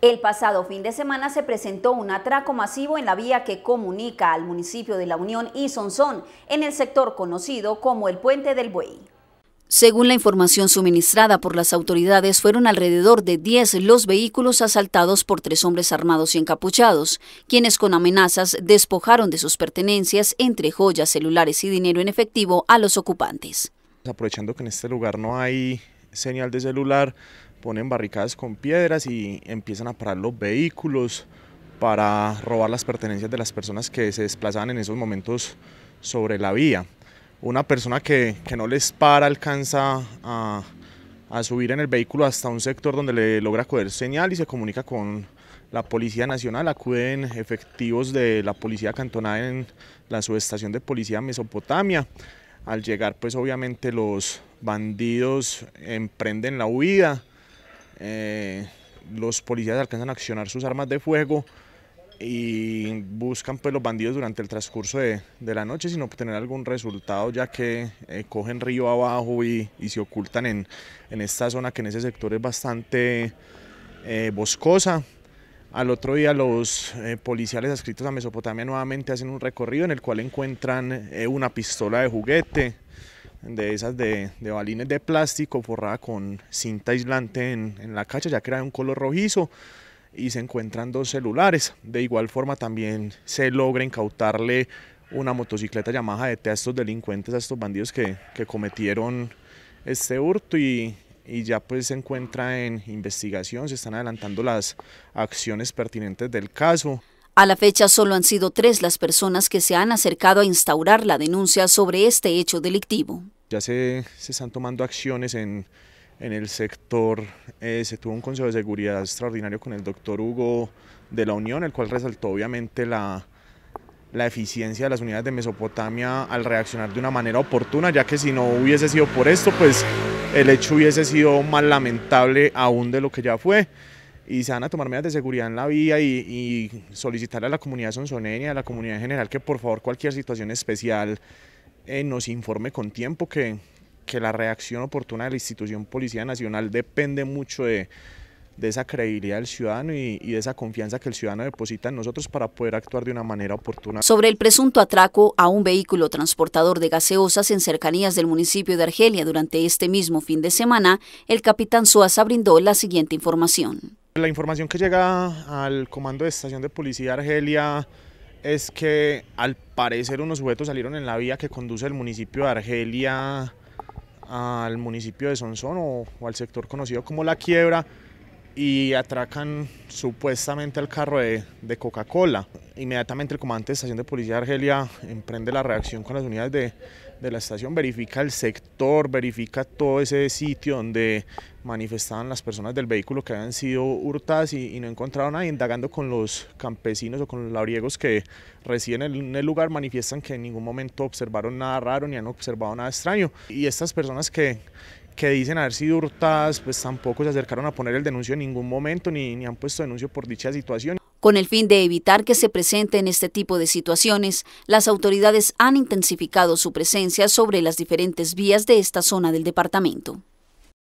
El pasado fin de semana se presentó un atraco masivo en la vía que comunica al municipio de La Unión y Sonsón, en el sector conocido como el Puente del Buey. Según la información suministrada por las autoridades, fueron alrededor de 10 los vehículos asaltados por tres hombres armados y encapuchados, quienes con amenazas despojaron de sus pertenencias, entre joyas, celulares y dinero en efectivo, a los ocupantes. Aprovechando que en este lugar no hay señal de celular, ponen barricadas con piedras y empiezan a parar los vehículos para robar las pertenencias de las personas que se desplazaban en esos momentos sobre la vía. Una persona que, que no les para alcanza a, a subir en el vehículo hasta un sector donde le logra coger señal y se comunica con la Policía Nacional. Acuden efectivos de la Policía cantonada en la subestación de Policía Mesopotamia. Al llegar pues obviamente los bandidos emprenden la huida, eh, los policías alcanzan a accionar sus armas de fuego y buscan pues los bandidos durante el transcurso de, la noche sin obtener algún resultado ya que eh, cogen río abajo y, se ocultan en, esta zona que en ese sector es bastante eh, boscosa. Al otro día los eh, policiales adscritos a Mesopotamia nuevamente hacen un recorrido en el cual encuentran eh, una pistola de juguete, de esas de, balines de plástico forrada con cinta aislante en, la cacha, ya que era de un color rojizo, y se encuentran dos celulares. De igual forma también se logra incautarle una motocicleta Yamaha de a estos delincuentes, a estos bandidos que, que cometieron este hurto y, y ya pues se encuentra en investigación, se están adelantando las acciones pertinentes del caso. A la fecha solo han sido tres las personas que se han acercado a instaurar la denuncia sobre este hecho delictivo. Ya se, están tomando acciones en, el sector. Eh, se tuvo un consejo de seguridad extraordinario con el doctor Hugo de la Unión, el cual resaltó obviamente la, la eficiencia de las unidades de Mesopotamia al reaccionar de una manera oportuna, ya que si no hubiese sido por esto, pues el hecho hubiese sido más lamentable aún de lo que ya fue. Y se van a tomar medidas de seguridad en la vía y, solicitarle solicitar a la comunidad sonsoneña, a la comunidad en general, que por favor cualquier situación especial eh, nos informe con tiempo, que, que la reacción oportuna de la institución Policía Nacional depende mucho de de esa credibilidad del ciudadano y, de esa confianza que el ciudadano deposita en nosotros para poder actuar de una manera oportuna. Sobre el presunto atraco a un vehículo transportador de gaseosas en cercanías del municipio de Argelia durante este mismo fin de semana, el capitán Suaza brindó la siguiente información. La información que llega al comando de estación de policía de Argelia es que al parecer unos sujetos salieron en la vía que conduce el municipio de Argelia al municipio de Sonsón o al sector conocido como La Quiebra y atracan supuestamente al carro de, Coca-Cola. Inmediatamente el comandante de estación de policía de Argelia emprende la reacción con las unidades de, la estación, verifica el sector, verifica todo ese sitio donde manifestaban las personas del vehículo que habían sido hurtadas y, no encontraron nadie. indagando con los campesinos o con los labriegos que residen en el lugar, manifiestan que en ningún momento observaron nada raro ni han observado nada extraño. Y estas personas que, que dicen haber sido hurtadas, pues tampoco se acercaron a poner el denuncio en ningún momento ni, ni han puesto denuncio por dicha situación. Con el fin de evitar que se presenten este tipo de situaciones, las autoridades han intensificado su presencia sobre las diferentes vías de esta zona del departamento.